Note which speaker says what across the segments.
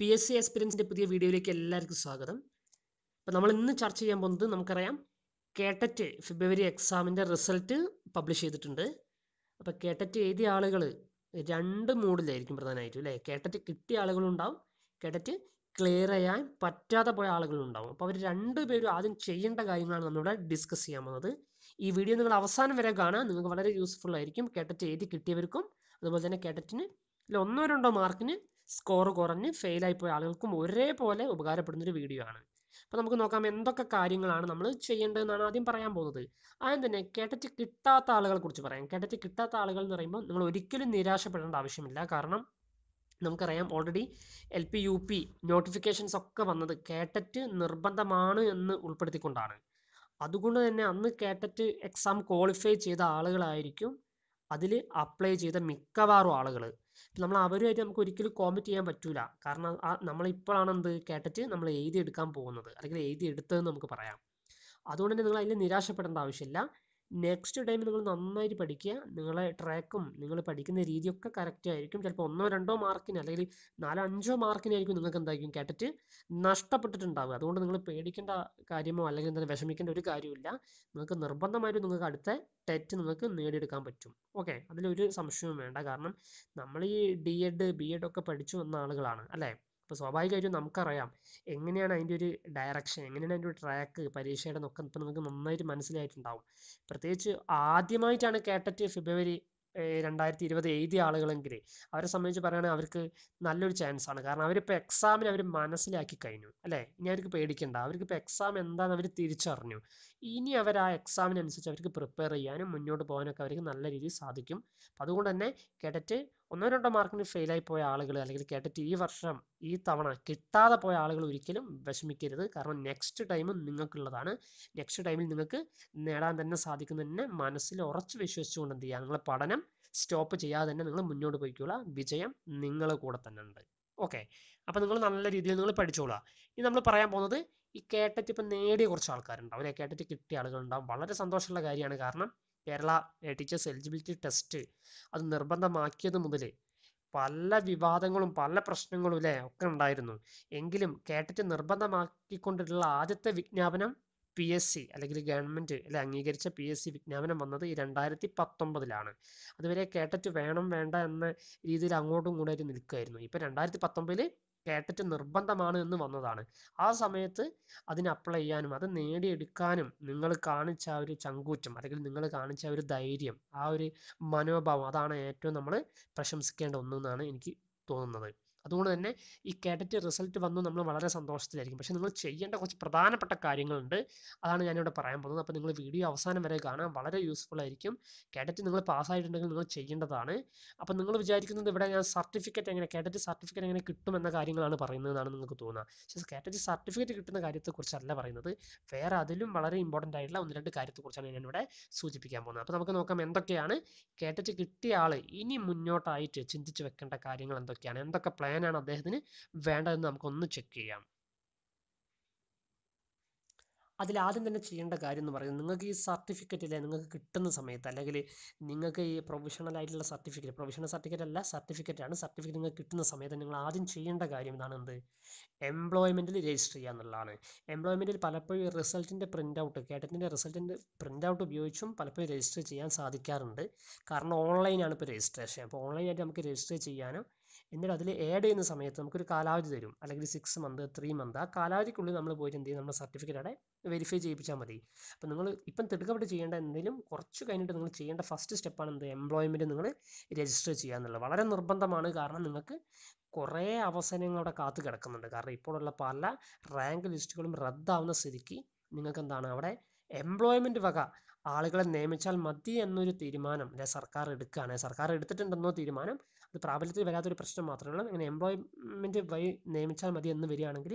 Speaker 1: P S C എക്സ്പീരിയൻസിൻ്റെ പുതിയ വീഡിയോയിലേക്ക് എല്ലാവർക്കും സ്വാഗതം അപ്പം നമ്മൾ ഇന്ന് ചർച്ച ചെയ്യാൻ പോകുന്നത് നമുക്കറിയാം കേട്ടറ്റ് ഫെബ്രുവരി എക്സാമിൻ്റെ റിസൾട്ട് പബ്ലിഷ് ചെയ്തിട്ടുണ്ട് അപ്പോൾ കേട്ടറ്റ് e എഴുതിയ ആളുകൾ രണ്ട് മൂഡിലായിരിക്കും പ്രധാനമായിട്ടും അല്ലേ കേട്ടറ്റ് e കിട്ടിയ ആളുകളുണ്ടാവും കേട്ടറ്റ് ക്ലിയർ ചെയ്യാൻ പറ്റാതെ പോയ ആളുകളുണ്ടാവും അപ്പോൾ അവർ രണ്ട് പേരും ആദ്യം ചെയ്യേണ്ട കാര്യങ്ങളാണ് നമ്മളിവിടെ ഡിസ്കസ് ചെയ്യാൻ പോകുന്നത് ഈ വീഡിയോ നിങ്ങൾ അവസാനം വരെ കാണാൻ നിങ്ങൾക്ക് വളരെ യൂസ്ഫുൾ ആയിരിക്കും കേട്ടറ്റ് e എഴുതി കിട്ടിയവർക്കും അതുപോലെ തന്നെ കേട്ടറ്റിന് അല്ല ഒന്നോ രണ്ടോ മാർക്കിന് സ്കോർ കുറഞ്ഞ് ഫെയിലായി പോയ ആളുകൾക്കും ഒരേപോലെ ഉപകാരപ്പെടുന്ന ഒരു വീഡിയോ ആണ് അപ്പോൾ നമുക്ക് നോക്കാം എന്തൊക്കെ കാര്യങ്ങളാണ് നമ്മൾ ചെയ്യേണ്ടതെന്നാണ് ആദ്യം പറയാൻ പോകുന്നത് ആദ്യം തന്നെ കേട്ടറ്റ് കിട്ടാത്ത ആളുകളെ കുറിച്ച് പറയാം കേട്ടറ്റ് കിട്ടാത്ത ആളുകൾ എന്ന് പറയുമ്പോൾ നിങ്ങൾ ഒരിക്കലും നിരാശപ്പെടേണ്ട ആവശ്യമില്ല കാരണം നമുക്കറിയാം already L P U P notifications ഒക്കെ വന്നത് കേട്ടറ്റ് നിർബന്ധമാണ് എന്ന് ഉൾപ്പെടുത്തിക്കൊണ്ടാണ് അതുകൊണ്ട് തന്നെ അന്ന് കേട്ടറ്റ് എക്സാം ക്വാളിഫൈ ചെയ്ത ആളുകളായിരിക്കും അതിൽ അപ്ലൈ ചെയ്ത മിക്കവാറും ആളുകൾ നമ്മൾ അവരുമായിട്ട് നമുക്ക് ഒരിക്കലും കോമ്പറ്റ് ചെയ്യാൻ പറ്റൂല കാരണം ആ നമ്മളിപ്പോഴാണ് എന്ത് കേട്ടിട്ട് നമ്മൾ എഴുതിയെടുക്കാൻ പോകുന്നത് അല്ലെങ്കിൽ എഴുതിയെടുത്തതെന്ന് നമുക്ക് പറയാം അതുകൊണ്ട് തന്നെ നിങ്ങൾ അതിൽ നിരാശപ്പെടേണ്ട ആവശ്യമില്ല നെക്സ്റ്റ് ടൈം നിങ്ങൾ നന്നായിട്ട് പഠിക്കുക നിങ്ങളെ ട്രാക്കും നിങ്ങൾ പഠിക്കുന്ന രീതിയൊക്കെ കറക്റ്റ് ആയിരിക്കും ചിലപ്പോൾ ഒന്നോ രണ്ടോ മാർക്കിന് അല്ലെങ്കിൽ നാലോ അഞ്ചോ മാർക്കിനായിരിക്കും നിങ്ങൾക്ക് എന്തായിരിക്കും കേട്ടിട്ട് നഷ്ടപ്പെട്ടിട്ടുണ്ടാവുക അതുകൊണ്ട് നിങ്ങൾ പേടിക്കേണ്ട കാര്യമോ അല്ലെങ്കിൽ എന്താ വിഷമിക്കേണ്ട ഒരു കാര്യമില്ല നിങ്ങൾക്ക് നിർബന്ധമായിട്ടും നിങ്ങൾക്ക് അടുത്ത ടെറ്റ് നിങ്ങൾക്ക് നേടിയെടുക്കാൻ പറ്റും ഓക്കെ അതിലൊരു സംശയവും വേണ്ട കാരണം നമ്മൾ ഈ ഡി എഡ് ബി എഡ് ഒക്കെ പഠിച്ചു വന്ന ആളുകളാണ് അല്ലേ അപ്പോൾ സ്വാഭാവികമായിട്ടും നമുക്കറിയാം എങ്ങനെയാണ് അതിൻ്റെ ഒരു ഡയറക്ഷൻ എങ്ങനെയാണ് അതിൻ്റെ ഒരു ട്രാക്ക് പരീക്ഷയുടെ ഒക്കെ ഇപ്പം നമുക്ക് നന്നായിട്ട് മനസ്സിലായിട്ടുണ്ടാവും പ്രത്യേകിച്ച് ആദ്യമായിട്ടാണ് കേട്ടറ്റ് ഫെബ്രുവരി രണ്ടായിരത്തി ഇരുപത് എഴുതിയ ആളുകളെങ്കിൽ അവരെ സംബന്ധിച്ച് പറയുകയാണെങ്കിൽ അവർക്ക് നല്ലൊരു ചാൻസ് ആണ് കാരണം അവരിപ്പോൾ എക്സാമിന് അവർ മനസ്സിലാക്കി കഴിഞ്ഞു അല്ലേ ഇനി അവർക്ക് പേടിക്കണ്ട അവർക്കിപ്പോൾ എക്സാം എന്താണെന്ന് അവർ തിരിച്ചറിഞ്ഞു ഇനി അവർ ആ എക്സാമിനനുസരിച്ച് അവർക്ക് പ്രിപ്പയർ ചെയ്യാനും മുന്നോട്ട് പോകാനൊക്കെ അവർക്ക് നല്ല രീതിയിൽ സാധിക്കും അപ്പം അതുകൊണ്ട് തന്നെ കേഡറ്റ് ഒന്നോ രണ്ടോ മാർക്കിന് ഫെയിലായി പോയ ആളുകൾ അല്ലെങ്കിൽ കേട്ടിട്ട് ഈ വർഷം ഈ തവണ കിട്ടാതെ പോയ ആളുകൾ ഒരിക്കലും വിഷമിക്കരുത് കാരണം നെക്സ്റ്റ് ടൈമും നിങ്ങൾക്കുള്ളതാണ് നെക്സ്റ്റ് ടൈമിൽ നിങ്ങൾക്ക് നേടാൻ തന്നെ സാധിക്കുന്ന തന്നെ മനസ്സിൽ ഉറച്ച് വിശ്വസിച്ചുകൊണ്ട് എന്ത് ചെയ്യുക നിങ്ങളെ പഠനം സ്റ്റോപ്പ് ചെയ്യാതെ തന്നെ നിങ്ങൾ മുന്നോട്ട് പോയിക്കോളാം വിജയം നിങ്ങളെ കൂടെ തന്നെ ഉണ്ട് ഓക്കെ അപ്പോൾ നിങ്ങൾ നല്ല രീതിയിൽ നിങ്ങൾ പഠിച്ചോളാം ഇനി നമ്മൾ പറയാൻ പോകുന്നത് ഈ കേട്ടറ്റ് ഇപ്പം നേടിയ കുറച്ച് ആൾക്കാരുണ്ടാവും അല്ലെ കേട്ടറ്റ് കിട്ടിയ ആളുകളുണ്ടാവും വളരെ സന്തോഷമുള്ള കാര്യമാണ് കാരണം കേരള ടീച്ചേഴ്സ് എലിജിബിലിറ്റി ടെസ്റ്റ് അത് നിർബന്ധമാക്കിയത് മുതൽ പല വിവാദങ്ങളും പല പ്രശ്നങ്ങളും അല്ലേ ഒക്കെ ഉണ്ടായിരുന്നു എങ്കിലും കേട്ടിട്ട് നിർബന്ധമാക്കിക്കൊണ്ടിട്ടുള്ള ആദ്യത്തെ വിജ്ഞാപനം പി എസ് സി അല്ലെങ്കിൽ ഗവൺമെൻറ് അല്ലെ അംഗീകരിച്ച പി എസ് സി വിജ്ഞാപനം വന്നത് ഈ രണ്ടായിരത്തി പത്തൊമ്പതിലാണ് അതുവരെ കേട്ടിട്ട് വേണം വേണ്ട എന്ന രീതിയിൽ അങ്ങോട്ടും ഇങ്ങോട്ടും നിൽക്കുമായിരുന്നു ഇപ്പം രണ്ടായിരത്തി പത്തൊമ്പതിൽ കേട്ടിട്ട് നിർബന്ധമാണ് എന്ന് വന്നതാണ് ആ സമയത്ത് അതിന് അപ്ലൈ ചെയ്യാനും അത് നേടിയെടുക്കാനും നിങ്ങൾ കാണിച്ച ആ ഒരു ചങ്കൂറ്റം അല്ലെങ്കിൽ നിങ്ങൾ കാണിച്ച ആ ഒരു ധൈര്യം ആ ഒരു മനോഭാവം അതാണ് ഏറ്റവും നമ്മൾ പ്രശംസിക്കേണ്ട ഒന്നെന്നാണ് എനിക്ക് തോന്നുന്നത് അതുകൊണ്ട് തന്നെ ഈ കേഡറ്റ് റിസൾട്ട് വന്നു നമ്മൾ വളരെ സന്തോഷത്തിലായിരിക്കും പക്ഷേ നിങ്ങൾ ചെയ്യേണ്ട കുറച്ച് പ്രധാനപ്പെട്ട കാര്യങ്ങളുണ്ട് അതാണ് ഞാനിവിടെ പറയാൻ പോകുന്നത് അപ്പോൾ നിങ്ങൾ വീഡിയോ അവസാനം വരെ കാണാൻ വളരെ യൂസ്ഫുൾ ആയിരിക്കും കേഡറ്റ് നിങ്ങൾ പാസ്സായിട്ടുണ്ടെങ്കിൽ നിങ്ങൾ ചെയ്യേണ്ടതാണ് അപ്പോൾ നിങ്ങൾ വിചാരിക്കുന്നത് ഇവിടെ ഞാൻ സർട്ടിഫിക്കറ്റ് എങ്ങനെ കേഡറ്റ് സർട്ടിഫിക്കറ്റ് എങ്ങനെ കിട്ടും എന്ന കാര്യങ്ങളാണ് പറയുന്നതെന്നാണ് നിങ്ങൾക്ക് തോന്നുക പക്ഷേ കേഡറ്റ് സർട്ടിഫിക്കറ്റ് കിട്ടുന്ന കാര്യത്തെക്കുറിച്ചല്ല പറയുന്നത് വേറെ അതിലും വളരെ ഇമ്പോർട്ടൻ്റ് ആയിട്ടുള്ള ഒന്ന് രണ്ട് കാര്യത്തെക്കുറിച്ചാണ് ഞാനിവിടെ സൂചിപ്പിക്കാൻ പോകുന്നത് അപ്പോൾ നമുക്ക് നോക്കാം എന്തൊക്കെയാണ് കേഡറ്റ് കിട്ടിയ ആൾ ഇനി മുന്നോട്ടായിട്ട് ചിന്തിച്ച് വെക്കേണ്ട കാര്യങ്ങൾ എന്തൊക്കെയാണ് എന്തൊക്കെ പ്ലാൻ പറയാനാണ് അദ്ദേഹത്തിന് വേണ്ടതെന്ന് നമുക്കൊന്ന് ചെക്ക് ചെയ്യാം അതിൽ ആദ്യം തന്നെ ചെയ്യേണ്ട കാര്യം എന്ന് പറയുന്നത് നിങ്ങൾക്ക് ഈ സർട്ടിഫിക്കറ്റിൽ നിങ്ങൾക്ക് കിട്ടുന്ന സമയത്ത് അല്ലെങ്കിൽ നിങ്ങൾക്ക് ഈ പ്രൊഫഷണൽ ആയിട്ടുള്ള സർട്ടിഫിക്കറ്റ് പ്രൊഫഷണൽ സർട്ടിഫിക്കറ്റ് അല്ല സർട്ടിഫിക്കറ്റ് ആണ് സർട്ടിഫിക്കറ്റ് നിങ്ങൾക്ക് കിട്ടുന്ന സമയത്ത് നിങ്ങൾ ആദ്യം ചെയ്യേണ്ട കാര്യം ഇതാണ് എന്ത് എംപ്ലോയ്മെൻറ്റിൽ രജിസ്റ്റർ ചെയ്യുക എന്നുള്ളതാണ് എംപ്ലോയ്മെൻറ്റിൽ പലപ്പോഴും റിസൾട്ടിൻ്റെ പ്രിൻ്റ് ഔട്ട് കേട്ടത്തിൻ്റെ റിസൾട്ടിൻ്റെ പ്രിൻ്റ് ഔട്ട് ഉപയോഗിച്ചും പലപ്പോഴും രജിസ്റ്റർ ചെയ്യാൻ സാധിക്കാറുണ്ട് കാരണം ഓൺലൈനാണ് ഇപ്പോൾ രജിസ്ട്രേഷൻ അപ്പോൾ ഓൺലൈനായിട്ട് നമുക്ക് രജിസ്റ്റർ ചെയ്യാനും എന്നിട്ട് അതിൽ ആഡ് ചെയ്യുന്ന സമയത്ത് നമുക്കൊരു കാലാവധി തരും അല്ലെങ്കിൽ സിക്സ് മന്ത് ത്രീ മന്ത് ആ കാലാവധിക്കുള്ളിൽ നമ്മൾ പോയിട്ട് എന്ത് ചെയ്യും നമ്മുടെ സർട്ടിഫിക്കറ്റ് അവിടെ വെരിഫൈ ചെയ്യിപ്പിച്ചാൽ മതി അപ്പോൾ നിങ്ങൾ ഇപ്പം തിടുക്കപ്പെട്ട് ചെയ്യേണ്ട എന്തെങ്കിലും കുറച്ച് കഴിഞ്ഞിട്ട് നിങ്ങൾ ചെയ്യേണ്ട ഫസ്റ്റ് സ്റ്റെപ്പാണ് എന്ത് എംപ്ലോയ്മെൻറ്റ് നിങ്ങൾ രജിസ്റ്റർ ചെയ്യുക എന്നുള്ളത് വളരെ നിർബന്ധമാണ് കാരണം നിങ്ങൾക്ക് കുറേ അവസരങ്ങൾ അവിടെ കാത്തു കിടക്കുന്നുണ്ട് കാരണം ഇപ്പോഴുള്ള പല റാങ്ക് ലിസ്റ്റുകളും റദ്ദാവുന്ന സ്ഥിതിക്ക് നിങ്ങൾക്ക് എന്താണ് അവിടെ എംപ്ലോയ്മെൻറ്റ് വക ആളുകളെ നിയമിച്ചാൽ മതി എന്നൊരു തീരുമാനം അല്ലെ സർക്കാർ എടുക്കുകയാണ് സർക്കാർ എടുത്തിട്ടുണ്ടെന്നോ തീരുമാനം അത് പ്രാബല്യത്തിൽ വരാത്തൊരു പ്രശ്നം മാത്രമേ ഉള്ളൂ അങ്ങനെ എംപ്ലോയ്മെന്റ് വഴി നിയമിച്ചാൽ മതി എന്ന് വരികയാണെങ്കിൽ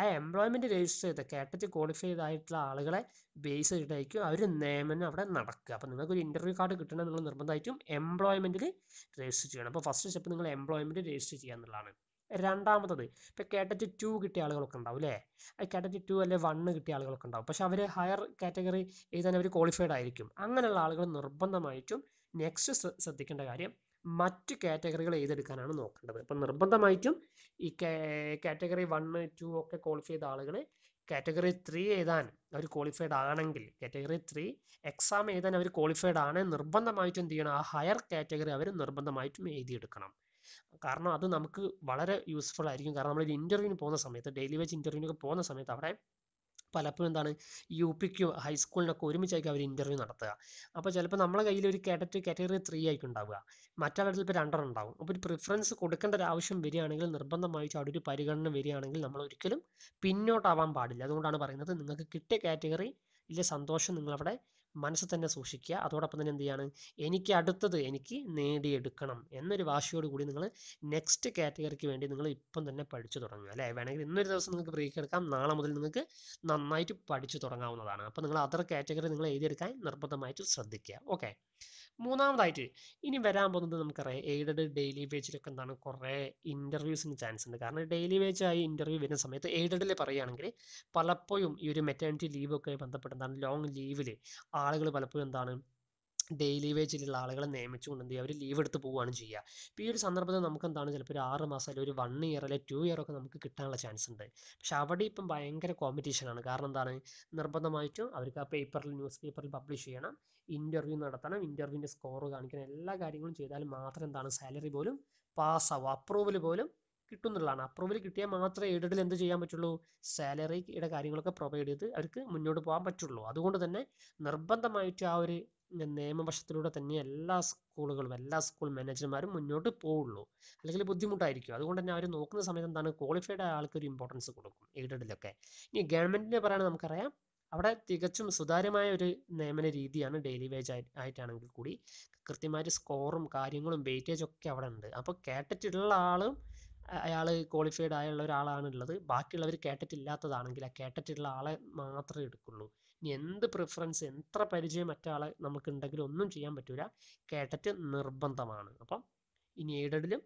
Speaker 1: ആ എംപ്ലോയ്മെന്റ് രജിസ്റ്റർ ചെയ്ത കാറ്ററ്റ് ക്വാളിഫൈ ആയിട്ടുള്ള ആളുകളെ ബേസ് ചെയ്തിട്ടായിരിക്കും അവർ നിയമനം അവിടെ നടക്കുക അപ്പോൾ നിങ്ങൾക്ക് ഒരു ഇന്റർവ്യൂ കാർഡ് കിട്ടണമെന്നുള്ള നിങ്ങൾ നിർബന്ധമായിട്ടും എംപ്ലോയ്മെന്റിൽ രജിസ്റ്റർ ചെയ്യണം അപ്പോൾ ഫസ്റ്റ് സ്റ്റെപ്പ് നിങ്ങൾ എംപ്ലോയ്മെന്റ് രജിസ്റ്റർ ചെയ്യുക എന്നുള്ളതാണ് രണ്ടാമത്തത് ഇപ്പം കാറ്റഗറി ടു കിട്ടിയ ആളുകളൊക്കെ ഉണ്ടാവും അല്ലേ കാറ്റഗറി ടു അല്ലെ വണ്ണ് കിട്ടിയ ആളുകളൊക്കെ ഉണ്ടാവും പക്ഷെ അവർ ഹയർ കാറ്റഗറി എഴുതാൻ അവർ ക്വാളിഫൈഡ് ആയിരിക്കും അങ്ങനെയുള്ള ആളുകൾ നിർബന്ധമായിട്ടും നെക്സ്റ്റ് ശ്രദ്ധിക്കേണ്ട കാര്യം മറ്റ് കാറ്റഗറികൾ എഴുതെടുക്കാനാണ് നോക്കേണ്ടത് അപ്പം നിർബന്ധമായിട്ടും ഈ കാറ്റഗറി വണ്ണ് ടു ഒക്കെ ക്വാളിഫൈ ചെയ്ത ആളുകൾ കാറ്റഗറി ത്രീ എഴുതാൻ അവർ ക്വാളിഫൈഡ് ആണെങ്കിൽ കാറ്റഗറി ത്രീ എക്സാം എഴുതാൻ അവർ ക്വാളിഫൈഡ് ആണ് നിർബന്ധമായിട്ടും എന്ത് ചെയ്യണം ആ ഹയർ കാറ്റഗറി അവർ നിർബന്ധമായിട്ടും എഴുതിയെടുക്കണം കാരണം അത് നമുക്ക് വളരെ യൂസ്ഫുൾ ആയിരിക്കും കാരണം നമ്മൾ ഇൻ്റർവ്യൂവിന് പോകുന്ന സമയത്ത് ഡെയിലി വേജ് ഇൻ്റർവ്യൂവിനൊക്കെ പോകുന്ന സമയത്ത് അവിടെ പലപ്പോഴും എന്താണ് യു പിക്കും ഹൈസ്കൂളിനൊക്കെ ഒരുമിച്ചായിരിക്കും അവർ ഇൻ്റർവ്യൂ നടത്തുക അപ്പോൾ ചിലപ്പോൾ നമ്മളെ കയ്യിൽ ഒരു കാറ്റഗറി കാറ്റഗറി ത്രീ ആയിരിക്കും ഉണ്ടാവുക മറ്റവരുടെ ചിലപ്പോൾ രണ്ടെണ്ണം ഉണ്ടാവും അപ്പോൾ ഒരു പ്രിഫറൻസ് കൊടുക്കേണ്ട ഒരു ആവശ്യം വരികയാണെങ്കിൽ നിർബന്ധമായിട്ട് അവിടെ ഒരു പരിഗണന വരികയാണെങ്കിൽ നമ്മൾ ഒരിക്കലും പിന്നോട്ടാവാൻ പാടില്ല അതുകൊണ്ടാണ് പറയുന്നത് നിങ്ങൾക്ക് കിട്ടിയ കാറ്റഗറിയിലെ സന്തോഷം നിങ്ങളവിടെ മനസ്സിൽ തന്നെ സൂക്ഷിക്കുക അതോടൊപ്പം തന്നെ എന്ത് ചെയ്യാണ് എനിക്ക് അടുത്തത് എനിക്ക് നേടിയെടുക്കണം എന്നൊരു വാശിയോട് കൂടി നിങ്ങൾ നെക്സ്റ്റ് കാറ്റഗറിക്ക് വേണ്ടി നിങ്ങൾ ഇപ്പം തന്നെ പഠിച്ചു തുടങ്ങുക അല്ലേ വേണമെങ്കിൽ ഇന്നൊരു ദിവസം നിങ്ങൾക്ക് ബ്രേക്ക് എടുക്കാം നാളെ മുതൽ നിങ്ങൾക്ക് നന്നായിട്ട് പഠിച്ചു തുടങ്ങാവുന്നതാണ് അപ്പോൾ നിങ്ങൾ അതർ കാറ്റഗറി നിങ്ങൾ എഴുതിയെടുക്കാൻ നിർബന്ധമായിട്ട് ശ്രദ്ധിക്കുക ഓക്കെ മൂന്നാമതായിട്ട് ഇനി വരാൻ പോകുന്നത് നമുക്കറിയാം എയ്ഡഡ് ഡെയിലി വേജിലൊക്കെ എന്താണ് കുറേ ഇൻ്റർവ്യൂസിന് ചാൻസ് ഉണ്ട് കാരണം ഡെയിലി ആയി ഇൻ്റർവ്യൂ വരുന്ന സമയത്ത് എയ്ഡഡിൽ പറയുകയാണെങ്കിൽ പലപ്പോഴും ഈ ഒരു മെറ്റേണിറ്റി ലീവൊക്കെ ബന്ധപ്പെട്ട് എന്താണ് ലോങ് ലീവിൽ ആളുകൾ പലപ്പോഴും എന്താണ് ഡെയിലി വേജിലുള്ള ആളുകളെ നിയമിച്ചുകൊണ്ട് എന്ത് ചെയ്യുക അവർ ലീവ് എടുത്ത് പോവുകയാണ് ചെയ്യുക അപ്പോൾ ഈ ഒരു സന്ദർഭത്തിൽ നമുക്ക് എന്താണ് ചിലപ്പോൾ ഒരു ആറ് മാസം അല്ലെങ്കിൽ ഒരു വൺ ഇയർ അല്ലെങ്കിൽ ടു ഇയർ ഒക്കെ നമുക്ക് കിട്ടാനുള്ള ചാൻസ് ഉണ്ട് പക്ഷെ അവിടെ ഇപ്പം ഭയങ്കര കോമ്പറ്റീഷനാണ് കാരണം എന്താണ് നിർബന്ധമായിട്ടും അവർക്ക് ആ പേപ്പറിൽ ന്യൂസ് പേപ്പറിൽ പബ്ലിഷ് ചെയ്യണം ഇൻ്റർവ്യൂ നടത്തണം ഇൻ്റർവ്യൂവിൻ്റെ സ്കോർ കാണിക്കണം എല്ലാ കാര്യങ്ങളും ചെയ്താൽ മാത്രം എന്താണ് സാലറി പോലും പാസ്സാവും അപ്രൂവൽ പോലും കിട്ടുന്നുള്ളതാണ് അപ്രൂവൽ കിട്ടിയാൽ മാത്രമേ എയ്ഡഡിൽ എന്ത് ചെയ്യാൻ പറ്റുള്ളൂ സാലറിയുടെ കാര്യങ്ങളൊക്കെ പ്രൊവൈഡ് ചെയ്ത് അവർക്ക് മുന്നോട്ട് പോകാൻ പറ്റുള്ളൂ അതുകൊണ്ട് തന്നെ നിർബന്ധമായിട്ട് ആ ഒരു നിയമപക്ഷത്തിലൂടെ തന്നെ എല്ലാ സ്കൂളുകളും എല്ലാ സ്കൂൾ മാനേജർമാരും മുന്നോട്ട് പോവുള്ളൂ അല്ലെങ്കിൽ ബുദ്ധിമുട്ടായിരിക്കും അതുകൊണ്ട് തന്നെ അവർ നോക്കുന്ന സമയത്ത് എന്താണ് ക്വാളിഫൈഡ് ആൾക്ക് ഒരു ഇമ്പോർട്ടൻസ് കൊടുക്കും എയ്ഡഡിലൊക്കെ ഇനി ഗവൺമെന്റിനെ പറയുകയാണെങ്കിൽ നമുക്കറിയാം അവിടെ തികച്ചും സുതാര്യമായ ഒരു നിയമന രീതിയാണ് ഡെയിലി വേജ് ആയിട്ടാണെങ്കിൽ കൂടി കൃത്യമായിട്ട് സ്കോറും കാര്യങ്ങളും വെയിറ്റേജും ഒക്കെ അവിടെ ഉണ്ട് അപ്പോൾ കേട്ടിട്ടുള്ള ആളും അയാൾ ക്വാളിഫൈഡ് ആയുള്ള ഒരാളാണ് ഉള്ളത് ബാക്കിയുള്ളവർ കേട്ടിട്ടില്ലാത്തതാണെങ്കിൽ ആ കേട്ടിട്ടുള്ള ആളെ മാത്രമേ എടുക്കുള്ളൂ എന്ത് പ്രിഫറൻസ് എത്ര പരിചയം മറ്റാളെ നമുക്കുണ്ടെങ്കിലും ഒന്നും ചെയ്യാൻ പറ്റൂല കേട്ടിട്ട് നിർബന്ധമാണ് അപ്പം ഇനി എയ്ഡഡിലും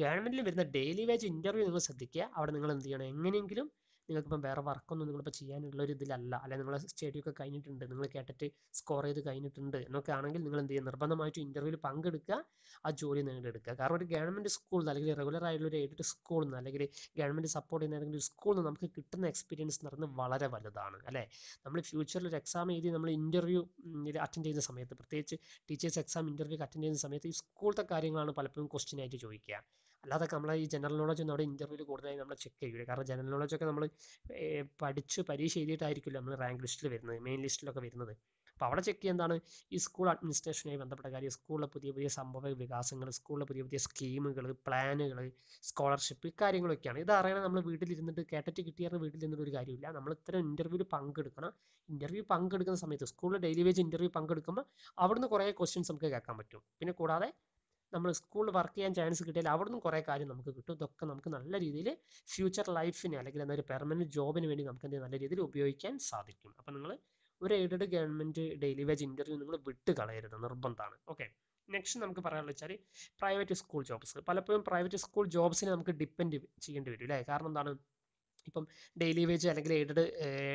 Speaker 1: ഗവൺമെന്റിലും വരുന്ന ഡെയിലി വേജ് ഇന്റർവ്യൂ നിങ്ങൾ ശ്രദ്ധിക്കുക അവിടെ നിങ്ങൾ എന്ത് ചെയ്യണം എങ്ങനെയെങ്കിലും നിങ്ങൾക്കിപ്പം വേറെ വർക്കൊന്നും നിങ്ങളിപ്പോൾ ചെയ്യാനുള്ള ഒരു ഇതിലല്ല അല്ലെങ്കിൽ നിങ്ങളെ ഒക്കെ കഴിഞ്ഞിട്ടുണ്ട് നിങ്ങൾ കേട്ടിട്ട് സ്കോർ ചെയ്ത് കഴിഞ്ഞിട്ടുണ്ട് എന്നൊക്കെ ആണെങ്കിൽ നിങ്ങൾ എന്ത് ചെയ്യുക നിർബന്ധമായിട്ട് ഇൻ്റർവ്യൂവിൽ പങ്കെടുക്കുക ആ ജോലി നേടിയെടുക്കുക കാരണം ഒരു ഗവൺമെൻറ് സ്കൂളിൽ നിന്ന് അല്ലെങ്കിൽ റെഗുലർ ആയിട്ടുള്ള ഒരു എയ്ഡഡ് സ്കൂളിൽ നിന്ന് അല്ലെങ്കിൽ ഗവൺമെൻറ് സപ്പോർട്ട് ചെയ്യുന്ന ഏതെങ്കിലും സ്കൂളിൽ നിന്ന് നമുക്ക് കിട്ടുന്ന എക്സ്പീരിയൻസ് എന്ന് പറയുന്നത് വളരെ വലുതാണ് അല്ലേ നമ്മൾ ഫ്യൂച്ചറിൽ ഒരു എക്സാം എഴുതി നമ്മൾ ഇൻ്റർവ്യൂ അറ്റൻഡ് ചെയ്യുന്ന സമയത്ത് പ്രത്യേകിച്ച് ടീച്ചേഴ്സ് എക്സാം ഇൻ്റർവ്യൂ അറ്റൻഡ് ചെയ്യുന്ന സമയത്ത് ഈ സ്കൂളിലത്തെ കാര്യങ്ങളാണ് പലപ്പോഴും ക്വസ്റ്റ്യൻ ആയിട്ട് ചോദിക്കുക അല്ലാതെ നമ്മളെ ഈ ജനറൽ നോളജ് ഒന്നും അവിടെ ഇൻ്റർവ്യൂവിൽ കൂടുതലായി നമ്മൾ ചെക്ക് ചെയ്യില്ല കാരണം ജനറൽ നോളജ് ഒക്കെ നമ്മൾ പഠിച്ച് പരീക്ഷ എഴുതിയിട്ടായിരിക്കില്ല നമ്മൾ റാങ്ക് ലിസ്റ്റിൽ വരുന്നത് മെയിൻ ലിസ്റ്റിലൊക്കെ വരുന്നത് അപ്പോൾ അവിടെ ചെക്ക് ചെയ്യുന്നതാണ് എന്താണ് ഈ സ്കൂൾ അഡ്മിനിസ്ട്രേഷനുമായി ബന്ധപ്പെട്ട കാര്യം സ്കൂളിലെ പുതിയ പുതിയ സംഭവ വികാസങ്ങൾ സ്കൂളിലെ പുതിയ പുതിയ സ്കീമുകൾ പ്ലാനുകൾ സ്കോളർഷിപ്പ് കാര്യങ്ങളൊക്കെയാണ് ഇത് അറിയണം നമ്മൾ വീട്ടിലിരുന്നിട്ട് കേട്ടിട്ട് കിട്ടിയാൽ വീട്ടിലിരുന്നിട്ട് ഒരു കാര്യമില്ല നമ്മൾ ഇത്തരം ഇൻ്റർവ്യൂവിൽ പങ്കെടുക്കണം ഇൻ്റർവ്യൂ പങ്കെടുക്കുന്ന സമയത്ത് സ്കൂളിൽ ഡെയിലി വേജ് ഇൻ്റർവ്യൂ പങ്കെടുക്കുമ്പോൾ അവിടുന്ന് കുറേ ക്വസ്റ്റ്യൻസ് നമുക്ക് കേൾക്കാൻ പറ്റും പിന്നെ കൂടാതെ നമ്മൾ സ്കൂളിൽ വർക്ക് ചെയ്യാൻ ചാൻസ് കിട്ടിയാൽ അവിടെ നിന്നും കുറേ കാര്യം നമുക്ക് കിട്ടും ഇതൊക്കെ നമുക്ക് നല്ല രീതിയിൽ ഫ്യൂച്ചർ ലൈഫിന് അല്ലെങ്കിൽ എന്നാൽ പെർമനൻറ്റ് ജോബിന് വേണ്ടി നമുക്ക് എന്ത് നല്ല രീതിയിൽ ഉപയോഗിക്കാൻ സാധിക്കും അപ്പം നിങ്ങൾ ഒരു aided government daily wage interview നിങ്ങൾ വിട്ട് കളയരുത് നിർബന്ധമാണ് ഓക്കെ നെക്സ്റ്റ് നമുക്ക് പറയാനുള്ള വെച്ചാൽ പ്രൈവറ്റ് സ്കൂൾ ജോബ്സ് പലപ്പോഴും പ്രൈവറ്റ് സ്കൂൾ ജോബ്സിനെ നമുക്ക് ഡിപ്പെൻഡ് ചെയ്യേണ്ടി വരും അല്ലേ കാരണം എന്താണ് ഇപ്പം ഡെയിലി വേജ് അല്ലെങ്കിൽ എയ്ഡഡ്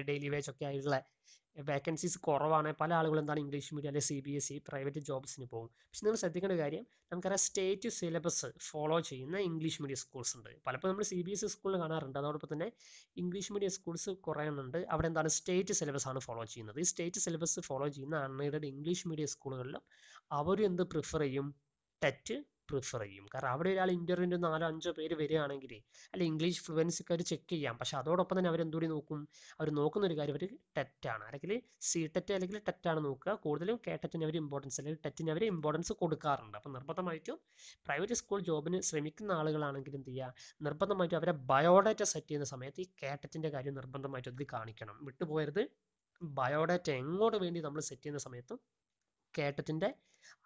Speaker 1: ഡെയിലി വേജ് ഒക്കെ ആയിട്ടുള്ള വേക്കൻസീസ് കുറവാണ് പല ആളുകളും എന്താണ് ഇംഗ്ലീഷ് മീഡിയം അല്ലെങ്കിൽ C B S E private ജോബ്സിന് പോകും പക്ഷെ നിങ്ങൾ ശ്രദ്ധിക്കേണ്ട കാര്യം നമുക്കറിയാം സ്റ്റേറ്റ് സിലബസ് ഫോളോ ചെയ്യുന്ന ഇംഗ്ലീഷ് മീഡിയം സ്കൂൾസ് ഉണ്ട് പലപ്പോഴും നമ്മൾ സി ബി എസ് ഇ സ്കൂളിൽ കാണാറുണ്ട് അതോടൊപ്പം തന്നെ ഇംഗ്ലീഷ് മീഡിയം സ്കൂൾസ് കുറയുന്നുണ്ട് അവിടെ എന്താണ് സ്റ്റേറ്റ് സിലബസ് ആണ് ഫോളോ ചെയ്യുന്നത് ഈ സ്റ്റേറ്റ് സിലബസ് ഫോളോ ചെയ്യുന്ന അൺഎയ്ഡഡ് ഇംഗ്ലീഷ് മീഡിയം സ്കൂളുകളിലും അവരും എന്ത് പ്രിഫർ ചെയ്യും ടെറ്റ് പ്രിഫർ ചെയ്യും കാരണം അവിടെ ഒരാൾ ഇൻ്റർവ്യൂവിൻ്റെ നാലോ അഞ്ചോ പേര് വരികയാണെങ്കിൽ അല്ല ഇംഗ്ലീഷ് ഫ്ലുവൻസിക്ക് അവർ ചെക്ക് ചെയ്യാം പക്ഷെ അതോടൊപ്പം തന്നെ അവരെന്തൂടി നോക്കും അവർ നോക്കുന്ന ഒരു കാര്യം അവർ ടെറ്റാണ് അല്ലെങ്കിൽ സി ടെറ്റ് അല്ലെങ്കിൽ ടെറ്റാണ് നോക്കുക കൂടുതലും കെ ടെറ്റിന് അവർ ഇമ്പോർട്ടൻസ് അല്ലെങ്കിൽ ടെറ്റിന് അവർ ഇമ്പോർട്ടൻസ് കൊടുക്കാറുണ്ട് അപ്പം നിർബന്ധമായിട്ടും പ്രൈവറ്റ് സ്കൂൾ ജോബിന് ശ്രമിക്കുന്ന ആളുകളാണെങ്കിൽ എന്ത് ചെയ്യുക നിർബന്ധമായിട്ടും അവരെ ബയോഡാറ്റ സെറ്റ് ചെയ്യുന്ന സമയത്ത് ഈ കേട്ടറ്റിൻ്റെ കാര്യം നിർബന്ധമായിട്ടും അതിൽ കാണിക്കണം വിട്ടുപോയരുത് ബയോഡാറ്റ എങ്ങോട്ട് വേണ്ടി നമ്മൾ സെറ്റ് ചെയ്യുന്ന സമയത്തും കേട്ടത്തിൻ്റെ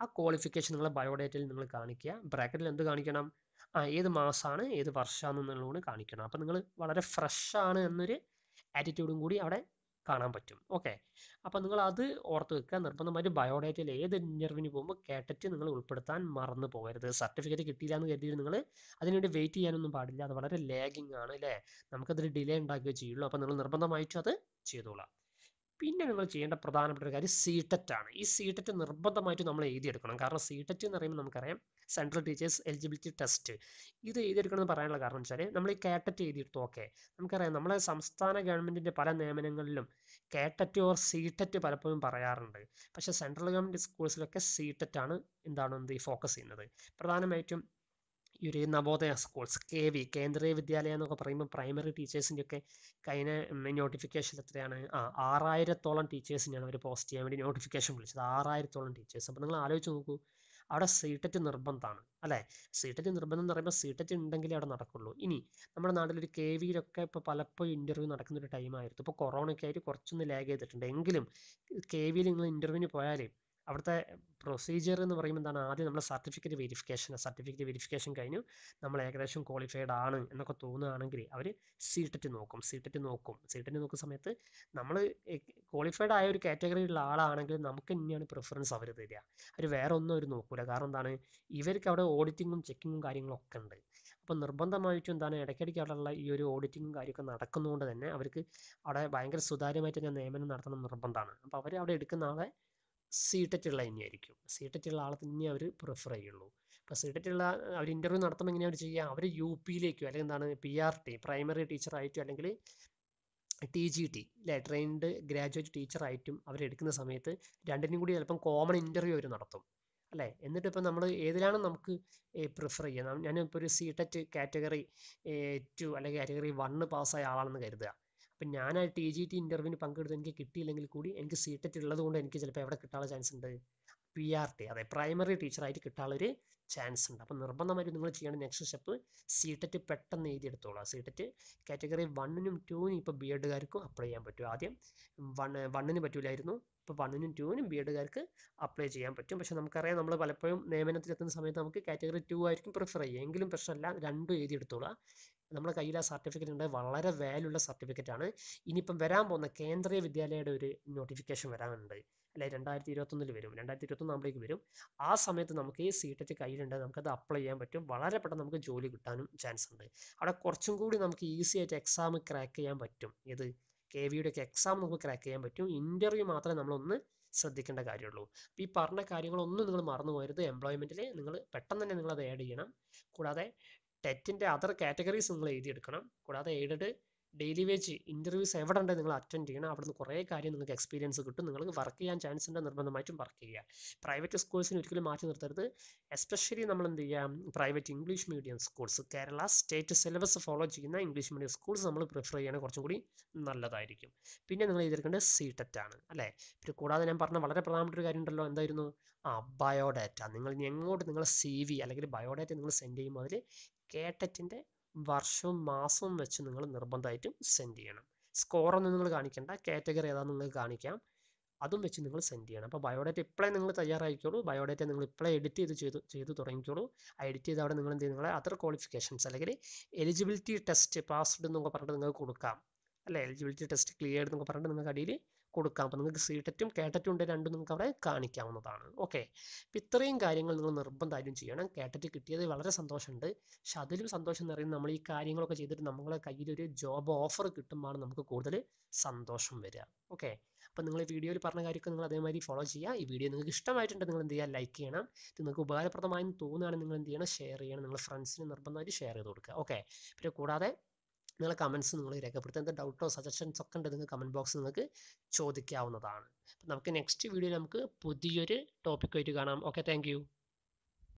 Speaker 1: ആ ക്വാളിഫിക്കേഷൻ നിങ്ങളെ ബയോഡേറ്റയിൽ നിങ്ങൾ കാണിക്കുക ബ്രാക്കറ്റിൽ എന്ത് കാണിക്കണം ആ ഏത് മാസമാണ് ഏത് വർഷമാണ് എന്നുള്ളതുകൊണ്ട് കാണിക്കണം അപ്പം നിങ്ങൾ വളരെ ഫ്രഷ് ആണ് എന്നൊരു ആറ്റിറ്റ്യൂഡും കൂടി അവിടെ കാണാൻ പറ്റും ഓക്കെ അപ്പം നിങ്ങൾ അത് ഓർത്ത് വെക്കുക നിർബന്ധമായിട്ട് ബയോഡേറ്റയിൽ ഏത് ഇൻ്റർവ്യൂവിന് പോകുമ്പോൾ കേട്ടിട്ട് നിങ്ങൾ ഉൾപ്പെടുത്താൻ മറന്നു പോകരുത് സർട്ടിഫിക്കറ്റ് കിട്ടിയില്ല എന്ന് കരുതി നിങ്ങൾ അതിനുവേണ്ടി വെയിറ്റ് ചെയ്യാനൊന്നും പാടില്ല അത് വളരെ ലാഗിങ് ആണ് അല്ലേ നമുക്കതൊരു ഡിലേ ഉണ്ടാക്കുകയോ ചെയ്യുള്ളൂ അപ്പം നിങ്ങൾ നിർബന്ധമായിട്ടും അത് ചെയ്തോളാം പിന്നെ നിങ്ങൾ ചെയ്യേണ്ട പ്രധാനപ്പെട്ട ഒരു കാര്യം സി ആണ് ഈ സി ടെറ്റ് നിർബന്ധമായിട്ട് നമ്മൾ എഴുതിയെടുക്കണം കാരണം സി ടെറ്റ് എന്ന് പറയുമ്പോൾ നമുക്കറിയാം സെൻട്രൽ ടീച്ചേഴ്സ് എലിജിബിലിറ്റി ടെസ്റ്റ് ഇത് എന്ന് പറയാനുള്ള കാരണം വെച്ചാൽ നമ്മൾ ഈ കാറ്ററ്റ് എഴുതിയെടുത്തു ഓക്കെ നമുക്കറിയാം നമ്മളെ സംസ്ഥാന ഗവൺമെൻറ്റിൻ്റെ പല നിയമനങ്ങളിലും കാറ്ററ്റ് ഓർ സി ടെറ്റ് പലപ്പോഴും പറയാറുണ്ട് പക്ഷേ സെൻട്രൽ ഗവൺമെൻറ് സ്കൂൾസിലൊക്കെ സി ആണ് എന്താണ് എന്ത് ഫോക്കസ് ചെയ്യുന്നത് പ്രധാനമായിട്ടും ഈ ഒരു Navodaya schools K V Kendriya Vidyalaya എന്നൊക്കെ പറയുമ്പോൾ പ്രൈമറി ടീച്ചേഴ്സിൻ്റെ ഒക്കെ കഴിഞ്ഞ നോട്ടിഫിക്കേഷൻ എത്രയാണ് ആ ആറായിരത്തോളം ടീച്ചേഴ്സിനെയാണ് അവർ പോസ്റ്റ് ചെയ്യാൻ വേണ്ടി നോട്ടിഫിക്കേഷൻ വിളിച്ചത് ആറായിരത്തോളം ടീച്ചേഴ്സ് അപ്പോൾ നിങ്ങൾ ആലോചിച്ച് നോക്കൂ അവിടെ സീറ്ററ്റ് e നിർബന്ധമാണ് അല്ലേ സീറ്ററ്റ് e നിർബന്ധം എന്ന് പറയുമ്പോൾ സീറ്ററ്റ് e ഉണ്ടെങ്കിലേ അവിടെ നടക്കുള്ളൂ ഇനി നമ്മുടെ നാട്ടിലൊരു കെ വിയിലൊക്കെ ഇപ്പോൾ പലപ്പോഴും ഇൻ്റർവ്യൂ നടക്കുന്ന ഒരു ടൈമായിരുന്നു ഇപ്പോൾ കൊറോണയ്ക്കായിട്ട് കുറച്ചൊന്ന് ലാഗ് ചെയ്തിട്ടുണ്ട് എങ്കിലും കെ വിയിൽ നിങ്ങൾ ഇൻ്റർവ്യൂവിന് പോയാൽ അവിടുത്തെ പ്രൊസീജിയർ എന്ന് പറയുമ്പോൾ എന്താണ് ആദ്യം നമ്മൾ സർട്ടിഫിക്കറ്റ് വെരിഫിക്കേഷൻ സർട്ടിഫിക്കറ്റ് വെരിഫിക്കേഷൻ കഴിഞ്ഞു നമ്മൾ ഏകദേശം ക്വാളിഫൈഡ് ആണ് എന്നൊക്കെ തോന്നുകയാണെങ്കിൽ അവർ സീറ്ററ്റ് e നോക്കും സീറ്ററ്റ് e നോക്കും സീറ്ററ്റ് e നോക്കുന്ന സമയത്ത് നമ്മൾ ക്വാളിഫൈഡ് ആയ ഒരു കാറ്റഗറിയിലുള്ള ആളാണെങ്കിൽ നമുക്ക് തന്നെയാണ് പ്രിഫറൻസ് അവർ തരിക അവർ വേറെ ഒന്നും അവർ നോക്കൂല കാരണം എന്താണ് ഇവർക്ക് അവിടെ ഓഡിറ്റിങ്ങും ചെക്കിങ്ങും ഒക്കെ ഉണ്ട് അപ്പോൾ നിർബന്ധമായിട്ടും എന്താണ് ഇടയ്ക്കിടയ്ക്ക് അവിടെയുള്ള ഈ ഒരു ഓഡിറ്റിങ്ങും കാര്യമൊക്കെ നടക്കുന്നതുകൊണ്ട് തന്നെ അവർക്ക് അവിടെ ഭയങ്കര സുതാര്യമായിട്ട് തന്നെ നിയമനം നടത്തണം നിർബന്ധമാണ് അപ്പോൾ അവർ അവിടെ എടുക്കുന്ന ആളെ സി ടെറ്റുള്ള തന്നെയായിരിക്കും സി ടെറ്റുള്ള ആളെ തന്നെ അവർ പ്രിഫർ ചെയ്യുള്ളൂ അപ്പോൾ സി ടെറ്റുള്ള അവർ ഇൻ്റർവ്യൂ നടത്തുമ്പോൾ എങ്ങനെയാണ് അവർ ചെയ്യുക അവർ യു പിയിലേക്കോ അല്ലെങ്കിൽ എന്താണ് പി ആർ ടി പ്രൈമറി ടീച്ചറായിട്ടോ അല്ലെങ്കിൽ ടി ജി ടി അല്ലെ ട്രെയിൻഡ് ഗ്രാജുവേറ്റ് ടീച്ചറായിട്ടും അവരെടുക്കുന്ന സമയത്ത് രണ്ടിനും കൂടി ചിലപ്പം കോമൺ ഇൻ്റർവ്യൂ അവർ നടത്തും അല്ലേ എന്നിട്ട് ഇപ്പം നമ്മൾ ഏതിലാണ് നമുക്ക് പ്രിഫർ ചെയ്യുക ഞാനിപ്പോൾ ഒരു സി ടെറ്റ് കാറ്റഗറി ടു അല്ലെങ്കിൽ കാറ്റഗറി വണ്ണ് പാസ്സായ ആളാണെന്ന് കരുതുക അപ്പം ഞാൻ ആ ടി ജി ടി ഇൻ്റർവ്യൂവിന് പങ്കെടുത്ത് എനിക്ക് കിട്ടിയില്ലെങ്കിൽ കൂടി എനിക്ക് സി ടെറ്റ് ഉള്ളത് കൊണ്ട് എനിക്ക് ചിലപ്പോൾ എവിടെ കിട്ടാനുള്ള ചാൻസ് ഉണ്ട് പി ആർ ടി അതെ പ്രൈമറി ടീച്ചറായിട്ട് കിട്ടാനുള്ള ഒരു ചാൻസ് ഉണ്ട് അപ്പം നിർബന്ധമായിട്ട് നിങ്ങൾ ചെയ്യേണ്ട നെക്സ്റ്റ് സ്റ്റെപ്പ് സി ടെറ്റ് പെട്ടെന്ന് എഴുതിയെടുത്തോളാം സി ടെറ്റ് കാറ്റഗറി വണ്ണിനും ടൂവിനും ഇപ്പോൾ ബി എഡുകാർക്കും അപ്ലൈ ചെയ്യാൻ പറ്റും ആദ്യം വണ് വണ്ണിന് പറ്റൂലായിരുന്നു ഇപ്പോൾ വണ്ണിനും ടൂവിനും ബി എഡുകാർക്ക് അപ്ലൈ ചെയ്യാൻ പറ്റും പക്ഷേ നമുക്കറിയാം നമ്മൾ പലപ്പോഴും നിയമനത്തിലെത്തുന്ന സമയത്ത് നമുക്ക് കാറ്റഗറി ടു ആയിരിക്കും പ്രിഫർ ചെയ്യുക എങ്കിലും പ്രശ്നമല്ല രണ്ടും എഴുതിയെടുത്തോളാം നമ്മുടെ കയ്യിൽ ആ സർട്ടിഫിക്കറ്റ് ഉണ്ട് വളരെ വാല്യൂ ഉള്ള സർട്ടിഫിക്കറ്റ് ആണ് ഇനിയിപ്പം വരാൻ പോകുന്ന കേന്ദ്രീയ വിദ്യാലയയുടെ ഒരു നോട്ടിഫിക്കേഷൻ വരാനുണ്ട് അല്ലെ രണ്ടായിരത്തി ഇരുപത്തൊന്നിൽ വരും രണ്ടായിരത്തി ഇരുപത്തൊന്നാകുമ്പോഴേക്ക് വരും ആ സമയത്ത് നമുക്ക് ഈ സി ടെറ്റ് കയ്യിലുണ്ട് നമുക്കത് അപ്ലൈ ചെയ്യാൻ പറ്റും വളരെ പെട്ടെന്ന് നമുക്ക് ജോലി കിട്ടാനും ചാൻസ് ഉണ്ട് അവിടെ കുറച്ചും കൂടി നമുക്ക് ഈസി ആയിട്ട് എക്സാം ക്രാക്ക് ചെയ്യാൻ പറ്റും ഏത് കെ വിയുടെ ഒക്കെ എക്സാം നമുക്ക് ക്രാക്ക് ചെയ്യാൻ പറ്റും ഇൻ്റർവ്യൂ മാത്രമേ നമ്മളൊന്ന് ശ്രദ്ധിക്കേണ്ട കാര്യമുള്ളൂ അപ്പോൾ ഈ പറഞ്ഞ കാര്യങ്ങളൊന്നും നിങ്ങൾ മറന്നു പോകരുത് എംപ്ലോയ്മെൻറ്റിൽ നിങ്ങൾ പെട്ടെന്ന് തന്നെ നിങ്ങളത് ആഡ് ചെയ്യണം കൂടാതെ ടെറ്റിൻ്റെ അതർ കാറ്റഗറീസ് നിങ്ങൾ എഴുതിയെടുക്കണം കൂടാതെ എയ്ഡഡ് ഡെയിലി വേജ് ഇൻ്റർവ്യൂസ് എവിടെ ഉണ്ട് നിങ്ങൾ അറ്റൻഡ് ചെയ്യണം അവിടുന്ന് കുറേ കാര്യം നിങ്ങൾക്ക് എക്സ്പീരിയൻസ് കിട്ടും നിങ്ങൾക്ക് വർക്ക് ചെയ്യാൻ ചാൻസ് ഉണ്ട് നിർബന്ധമായിട്ടും വർക്ക് ചെയ്യുക പ്രൈവറ്റ് സ്കൂൾസിന് ഒരിക്കലും മാറ്റി നിർത്തരുത് എസ്പെഷ്യലി നമ്മൾ എന്ത് ചെയ്യാം private English medium schools Kerala state syllabus follow ചെയ്യുന്ന ഇംഗ്ലീഷ് മീഡിയം സ്കൂൾസ് നമ്മൾ പ്രിഫർ ചെയ്യണം കുറച്ചും കൂടി നല്ലതായിരിക്കും പിന്നെ നിങ്ങൾ എഴുതിയിരിക്കേണ്ടത് സി ടെറ്റ് e ആണ് അല്ലേ പിന്നെ കൂടാതെ ഞാൻ പറഞ്ഞ വളരെ പ്രധാനപ്പെട്ട ഒരു കാര്യം ഉണ്ടല്ലോ എന്തായിരുന്നു ആ ബയോഡാറ്റ നിങ്ങൾ എങ്ങോട്ട് നിങ്ങളുടെ സി വി അല്ലെങ്കിൽ ബയോഡാറ്റ നിങ്ങൾ സെൻഡ് ചെയ്യുമ്പോൾ അതിൽ കേട്ടറ്റിൻ്റെ വർഷവും മാസവും വെച്ച് നിങ്ങൾ നിർബന്ധമായിട്ടും സെൻഡ് ചെയ്യണം സ്കോറൊന്നും നിങ്ങൾ കാണിക്കേണ്ട കാറ്റഗറി ഏതാണെന്ന് നിങ്ങൾക്ക് കാണിക്കാം അതും വെച്ച് നിങ്ങൾ സെൻഡ് ചെയ്യണം അപ്പോൾ ബയോഡേറ്റ ഇപ്പോഴേ നിങ്ങൾ തയ്യാറായിക്കോളൂ ബയോഡേറ്റ നിങ്ങൾ ഇപ്പോഴേ എഡിറ്റ് ചെയ്ത് ചെയ്തു ചെയ്തു തുടങ്ങിക്കോളൂ ആ എഡിറ്റ് ചെയ്ത് അവിടെ നിങ്ങൾ എന്ത് ചെയ്യും നിങ്ങളെ അതർ ക്വാളിഫിക്കേഷൻസ് അല്ലെങ്കിൽ എലിജിബിലിറ്റി ടെസ്റ്റ് പാസ്ഡ് എന്നൊക്കെ പറഞ്ഞിട്ട് നിങ്ങൾക്ക് കൊടുക്കാം അല്ലേ എലിജിബിലിറ്റി ടെസ്റ്റ് ക്ലിയർ എന്നൊക്കെ പറഞ്ഞിട്ട് നിങ്ങൾക്ക് അടിയിൽ കൊടുക്കാം അപ്പോൾ നിങ്ങൾക്ക് സി ടെറ്റും കേട്ടറ്റും ഉണ്ട് രണ്ടും നിങ്ങൾക്ക് അവിടെ കാണിക്കാവുന്നതാണ് ഓക്കെ ഇത്രയും കാര്യങ്ങൾ നിങ്ങൾ നിർബന്ധമായിട്ടും ചെയ്യണം കേട്ടറ്റ് കിട്ടിയത് വളരെ സന്തോഷമുണ്ട് പക്ഷെ അതിലും സന്തോഷം എന്ന് പറയുന്നത് നമ്മൾ ഈ കാര്യങ്ങളൊക്കെ ചെയ്തിട്ട് നമ്മളെ കയ്യിലൊരു ജോബ് ഓഫർ കിട്ടുമ്പോഴാണ് നമുക്ക് കൂടുതൽ സന്തോഷം വരിക ഓക്കെ അപ്പം നിങ്ങൾ ഈ വീഡിയോയിൽ പറഞ്ഞ കാര്യമൊക്കെ നിങ്ങൾ അതേമാതിരി ഫോളോ ചെയ്യുക ഈ വീഡിയോ നിങ്ങൾക്ക് ഇഷ്ടമായിട്ടുണ്ട് നിങ്ങൾ എന്ത് ചെയ്യുക ലൈക്ക് ചെയ്യണം നിങ്ങൾക്ക് ഉപകാരപ്രദമായി തോന്നുകയാണെങ്കിൽ നിങ്ങൾ എന്ത് ചെയ്യണം ഷെയർ ചെയ്യണം നിങ്ങൾ ഫ്രണ്ട്സിന് നിർബന്ധമായിട്ട് ഷെയർ ചെയ്ത് കൊടുക്കുക ഓക്കെ പിന്നെ കൂടാതെ നിങ്ങളെ കമൻസ് നിങ്ങൾ രേഖപ്പെടുത്തുക എന്താ ഡൗട്ടോ സജഷൻസ് ഒക്കെ ഉണ്ട് നിങ്ങൾക്ക് കമൻറ്റ് ബോക്സ് നിങ്ങൾക്ക് ചോദിക്കാവുന്നതാണ് നമുക്ക് നെക്സ്റ്റ് വീഡിയോയിൽ നമുക്ക് പുതിയൊരു ടോപ്പിക്കായിട്ട് കാണാം ഓക്കെ താങ്ക്